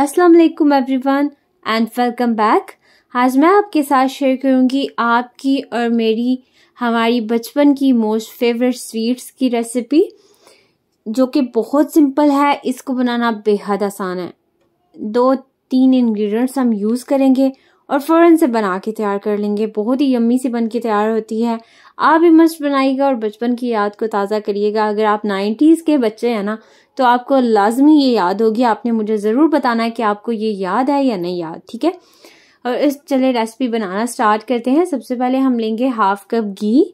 अस्सलाम वालेकुम everyone and welcome back आज मैं आपके साथ शेयर करूंगी आपकी और मेरी हमारी बचपन की मोस्ट फेवरेट स्वीट्स की रेसिपी जो कि बहुत सिंपल है इसको बनाना बेहद आसान है दो तीन इंग्रेडिएंट्स हम यूज़ करेंगे और फ़ौरन से बना के तैयार कर लेंगे बहुत ही यम्मी सी बन के तैयार होती है आप भी मस्त बनाइएगा और बचपन की याद को ताज़ा करिएगा अगर आप नाइन्टीज़ के बच्चे हैं ना तो आपको लाजमी ये याद होगी आपने मुझे ज़रूर बताना है कि आपको ये याद है या नहीं याद ठीक है और इस चले रेसिपी बनाना स्टार्ट करते हैं सबसे पहले हम लेंगे हाफ कप घी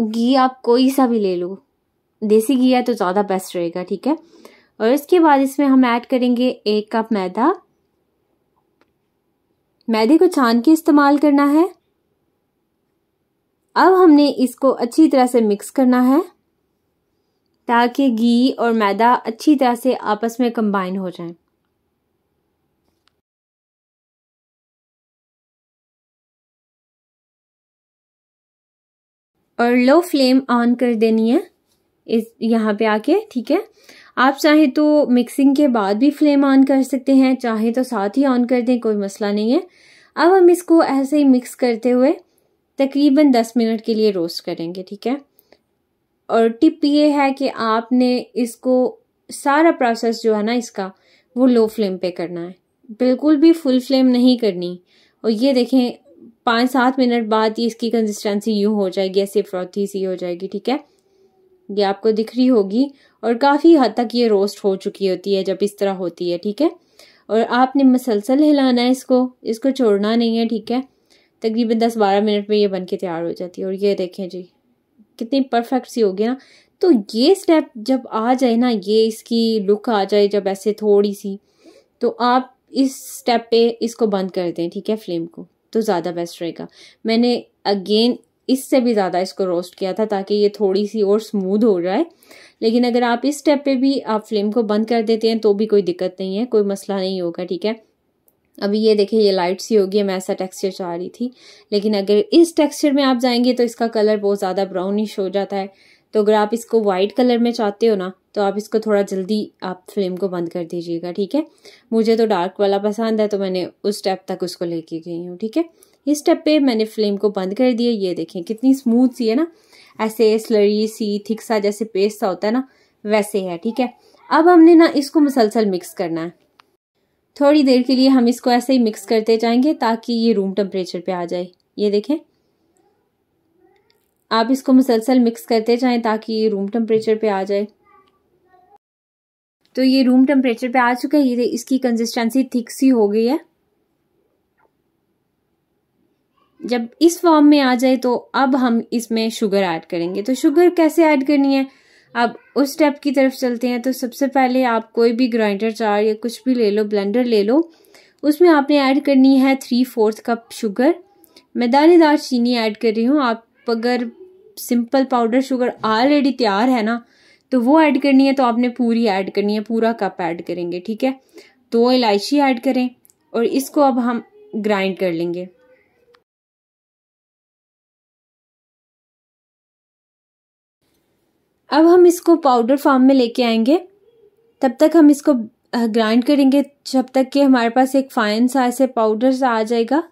घी आप कोई सा भी ले लो देसी घी है तो ज़्यादा बेस्ट रहेगा ठीक है और इसके बाद इसमें हम ऐड करेंगे एक कप मैदा मैदे को छान के इस्तेमाल करना है अब हमने इसको अच्छी तरह से मिक्स करना है ताकि घी और मैदा अच्छी तरह से आपस में कंबाइन हो जाएं। और लो फ्लेम ऑन कर देनी है इस यहाँ पे आके ठीक है आप चाहे तो मिक्सिंग के बाद भी फ्लेम ऑन कर सकते हैं चाहे तो साथ ही ऑन कर दें कोई मसला नहीं है अब हम इसको ऐसे ही मिक्स करते हुए तकरीबन दस मिनट के लिए रोस्ट करेंगे ठीक है और टिप ये है कि आपने इसको सारा प्रोसेस जो है ना इसका वो लो फ्लेम पे करना है बिल्कुल भी फुल फ्लेम नहीं करनी और ये देखें पाँच सात मिनट बाद इसकी कंसिस्टेंसी यूँ हो जाएगी ऐसे फ्रॉथी सी हो जाएगी ठीक है ये आपको दिख रही होगी और काफ़ी हद तक ये रोस्ट हो चुकी होती है जब इस तरह होती है ठीक है और आपने मसलसल हिलाना है इसको इसको छोड़ना नहीं है ठीक है तकरीबन दस बारह मिनट में ये बन के तैयार हो जाती है और ये देखें जी कितनी परफेक्ट सी हो गया ना तो ये स्टेप जब आ जाए ना ये इसकी लुक आ जाए जब ऐसे थोड़ी सी तो आप इस स्टेप पे इसको बंद कर दें ठीक है फ्लेम को तो ज़्यादा बेस्ट रहेगा मैंने अगेन इससे भी ज़्यादा इसको रोस्ट किया था ताकि ये थोड़ी सी और स्मूद हो जाए लेकिन अगर आप इस स्टेप पे भी आप फ्लेम को बंद कर देते हैं तो भी कोई दिक्कत नहीं है कोई मसला नहीं होगा ठीक है अभी ये देखिए ये लाइट सी होगी मैं ऐसा टेक्सचर चाह रही थी लेकिन अगर इस टेक्सचर में आप जाएंगे तो इसका कलर बहुत ज़्यादा ब्राउनिश हो जाता है तो अगर आप इसको वाइट कलर में चाहते हो ना तो आप इसको थोड़ा जल्दी आप फ्लेम को बंद कर दीजिएगा ठीक है मुझे तो डार्क वाला पसंद है तो मैंने उस स्टेप तक उसको लेके गई हूँ ठीक है इस स्टेप पे मैंने फ्लेम को बंद कर दिया ये देखें कितनी स्मूथ सी है ना ऐसे स्लरी सी थिक सा जैसे पेस्ट सा होता है ना वैसे है ठीक है अब हमने ना इसको मुसलसल मिक्स करना है थोड़ी देर के लिए हम इसको ऐसे ही मिक्स करते जाएंगे ताकि ये रूम टेम्परेचर पे आ जाए ये देखें आप इसको मुसलसल मिक्स करते जाएं ताकि ये रूम टेम्परेचर पे आ जाए तो ये रूम टेम्परेचर पे आ चुका है ये इसकी कंसिस्टेंसी थिक सी हो गई है जब इस फॉर्म में आ जाए तो अब हम इसमें शुगर ऐड करेंगे तो शुगर कैसे ऐड करनी है अब उस स्टेप की तरफ चलते हैं तो सबसे पहले आप कोई भी ग्राइंडर चार या कुछ भी ले लो ब्लेंडर ले लो उसमें आपने ऐड करनी है थ्री फोर्थ कप शुगर मैं दानेदार चीनी ऐड कर रही हूँ आप अगर सिंपल पाउडर शुगर ऑलरेडी तैयार है ना तो वो ऐड करनी है तो आपने पूरी ऐड करनी है पूरा कप ऐड करेंगे ठीक है दो इलायची ऐड करें और इसको अब हम ग्राइंड कर लेंगे अब हम इसको पाउडर फॉर्म में लेके आएंगे तब तक हम इसको ग्राइंड करेंगे जब तक कि हमारे पास एक फाइन सा ऐसे पाउडर सा आ जाएगा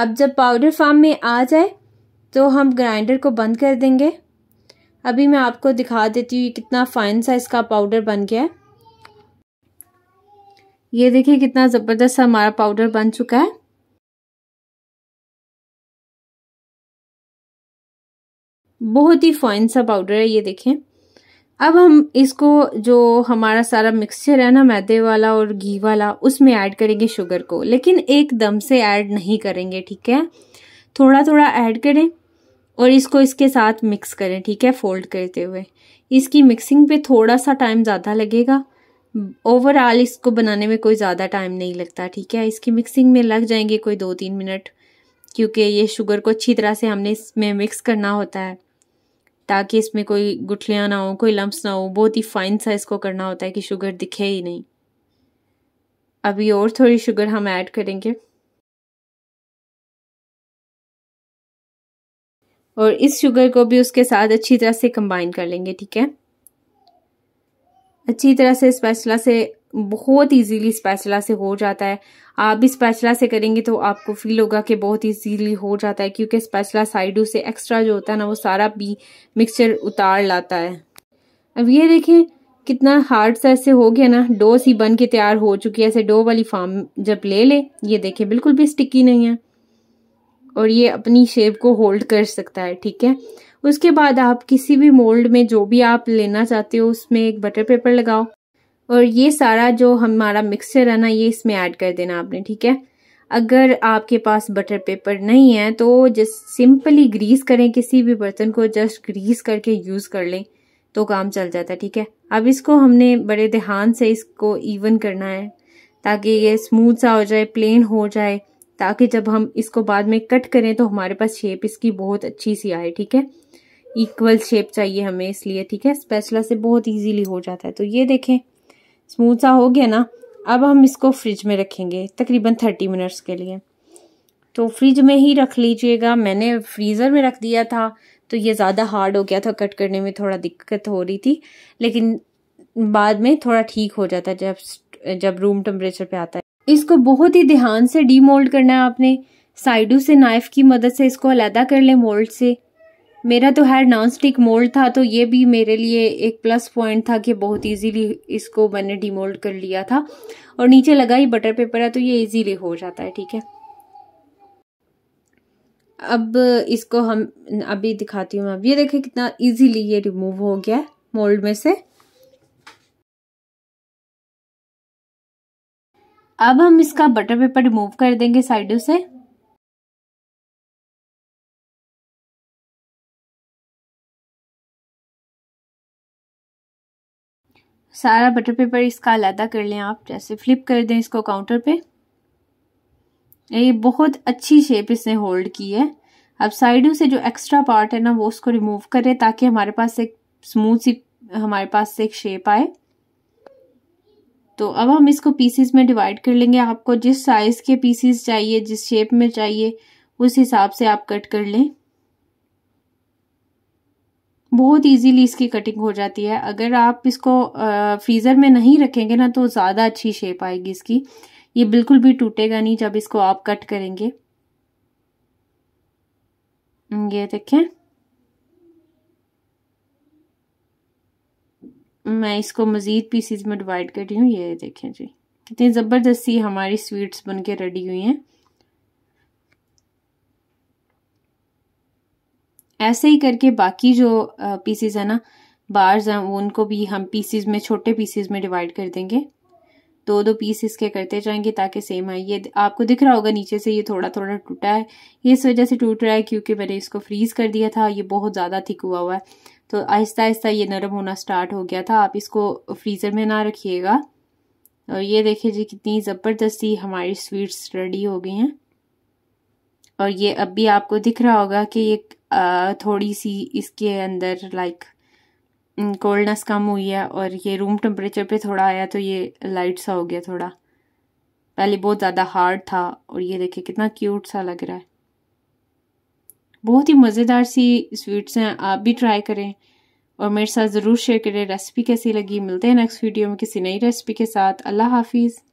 अब जब पाउडर फॉर्म में आ जाए तो हम ग्राइंडर को बंद कर देंगे अभी मैं आपको दिखा देती हूँ कितना फाइन सा इसका पाउडर बन गया है ये देखिए कितना ज़बरदस्त हमारा पाउडर बन चुका है बहुत ही फाइन सा पाउडर है ये देखें अब हम इसको जो हमारा सारा मिक्सचर है ना मैदे वाला और घी वाला उसमें ऐड करेंगे शुगर को लेकिन एकदम से ऐड नहीं करेंगे ठीक है थोड़ा थोड़ा ऐड करें और इसको इसके साथ मिक्स करें ठीक है फोल्ड करते हुए इसकी मिक्सिंग पे थोड़ा सा टाइम ज़्यादा लगेगा ओवरऑल इसको बनाने में कोई ज़्यादा टाइम नहीं लगता ठीक है इसकी मिक्सिंग में लग जाएंगे कोई दो तीन मिनट क्योंकि ये शुगर को अच्छी तरह से हमने इसमें मिक्स करना होता है ताकि इसमें कोई गुठलियाँ ना हो कोई लम्ब ना हो बहुत ही फाइन सा इसको करना होता है कि शुगर दिखे ही नहीं अभी और थोड़ी शुगर हम ऐड करेंगे और इस शुगर को भी उसके साथ अच्छी तरह से कंबाइन कर लेंगे ठीक है अच्छी तरह से स्पैचला से बहुत इजीली स्पैचला से हो जाता है आप भी स्पैचला से करेंगे तो आपको फील होगा कि बहुत इजीली हो जाता है क्योंकि स्पैचला साइडों से एक्स्ट्रा जो होता है ना वो सारा भी मिक्सचर उतार लाता है अब ये देखें कितना हार्ड सा ऐसे हो गया ना डो सी बन के तैयार हो चुकी है ऐसे डो वाली फार्म जब ले ले ये देखें बिल्कुल भी स्टिकी नहीं है और ये अपनी शेप को होल्ड कर सकता है ठीक है उसके बाद आप किसी भी मोल्ड में जो भी आप लेना चाहते हो उसमें एक बटर पेपर लगाओ और ये सारा जो हमारा मिक्सचर है ना ये इसमें ऐड कर देना आपने ठीक है अगर आपके पास बटर पेपर नहीं है तो जस्ट सिंपली ग्रीस करें किसी भी बर्तन को जस्ट ग्रीस करके यूज़ कर लें तो काम चल जाता है ठीक है अब इसको हमने बड़े ध्यान से इसको इवन करना है ताकि ये स्मूथ सा हो जाए प्लेन हो जाए ताकि जब हम इसको बाद में कट करें तो हमारे पास शेप इसकी बहुत अच्छी सी आए ठीक है इक्वल शेप चाहिए हमें इसलिए ठीक है स्पेसला से बहुत इजीली हो जाता है तो ये देखें स्मूथ सा हो गया ना अब हम इसको फ्रिज में रखेंगे तकरीबन थर्टी मिनट्स के लिए तो फ्रिज में ही रख लीजिएगा मैंने फ्रीज़र में रख दिया था तो ये ज़्यादा हार्ड हो गया था कट करने में थोड़ा दिक्कत हो रही थी लेकिन बाद में थोड़ा ठीक हो जाता है जब जब रूम टेम्परेचर पे आता है इसको बहुत ही ध्यान से डीमोल्ड करना है आपने साइडों से नाइफ की मदद से इसको अलहदा कर लें मोल्ड से मेरा तो हेयर नॉन स्टिक मोल्ड था तो ये भी मेरे लिए एक प्लस पॉइंट था कि बहुत इजीली इसको मैंने डिमोल्ड कर लिया था और नीचे लगा ही बटर पेपर है तो ये इजीली हो जाता है ठीक है अब इसको हम अभी दिखाती हूँ अब ये देखें कितना इजीली ये रिमूव हो गया है मोल्ड में से अब हम इसका बटर पेपर रिमूव कर देंगे साइडों से सारा बटर पेपर इसका अलहदा कर लें आप जैसे फ्लिप कर दें इसको काउंटर पे ये बहुत अच्छी शेप इसने होल्ड की है अब साइडों से जो एक्स्ट्रा पार्ट है ना वो उसको रिमूव करें ताकि हमारे पास एक स्मूथ सी हमारे पास से एक शेप आए तो अब हम इसको पीसीस में डिवाइड कर लेंगे आपको जिस साइज़ के पीसीस चाहिए जिस शेप में चाहिए उस हिसाब से आप कट कर लें बहुत इजीली इसकी कटिंग हो जाती है अगर आप इसको फ्रीज़र में नहीं रखेंगे ना तो ज़्यादा अच्छी शेप आएगी इसकी ये बिल्कुल भी टूटेगा नहीं जब इसको आप कट करेंगे हम्म, ये देखें मैं इसको मज़ीद पीसीज में डिवाइड कर रही हूँ ये देखें जी कितनी ज़बरदस्ती हमारी स्वीट्स बन के रेडी हुई हैं ऐसे ही करके बाकी जो पीसीज है ना बार्स हैं वो उनको भी हम पीसीज में छोटे पीसीज में डिवाइड कर देंगे दो दो पीस इसके करते जाएंगे ताकि सेम आए ये आपको दिख रहा होगा नीचे से ये थोड़ा थोड़ा टूटा है ये इस वजह से टूट रहा है क्योंकि मैंने इसको फ्रीज़ कर दिया था ये बहुत ज़्यादा थिक हुआ हुआ है तो आहिस्ता आहिस्ता ये नरम होना स्टार्ट हो गया था आप इसको फ्रीज़र में ना रखिएगा और ये देखिए जी कितनी ज़बरदस्ती हमारी स्वीट्स रेडी हो गई हैं और ये अब भी आपको दिख रहा होगा कि ये थोड़ी सी इसके अंदर लाइक कोल्डनेस कम हुई है और ये रूम टेम्परेचर पे थोड़ा आया तो ये लाइट सा हो गया थोड़ा पहले बहुत ज़्यादा हार्ड था और ये देखिए कितना क्यूट सा लग रहा है बहुत ही मज़ेदार सी स्वीट्स हैं आप भी ट्राई करें और मेरे साथ ज़रूर शेयर करें रेसिपी कैसी लगी मिलते हैं नेक्स्ट वीडियो में किसी नई रेसिपी के साथ अल्लाह हाफिज़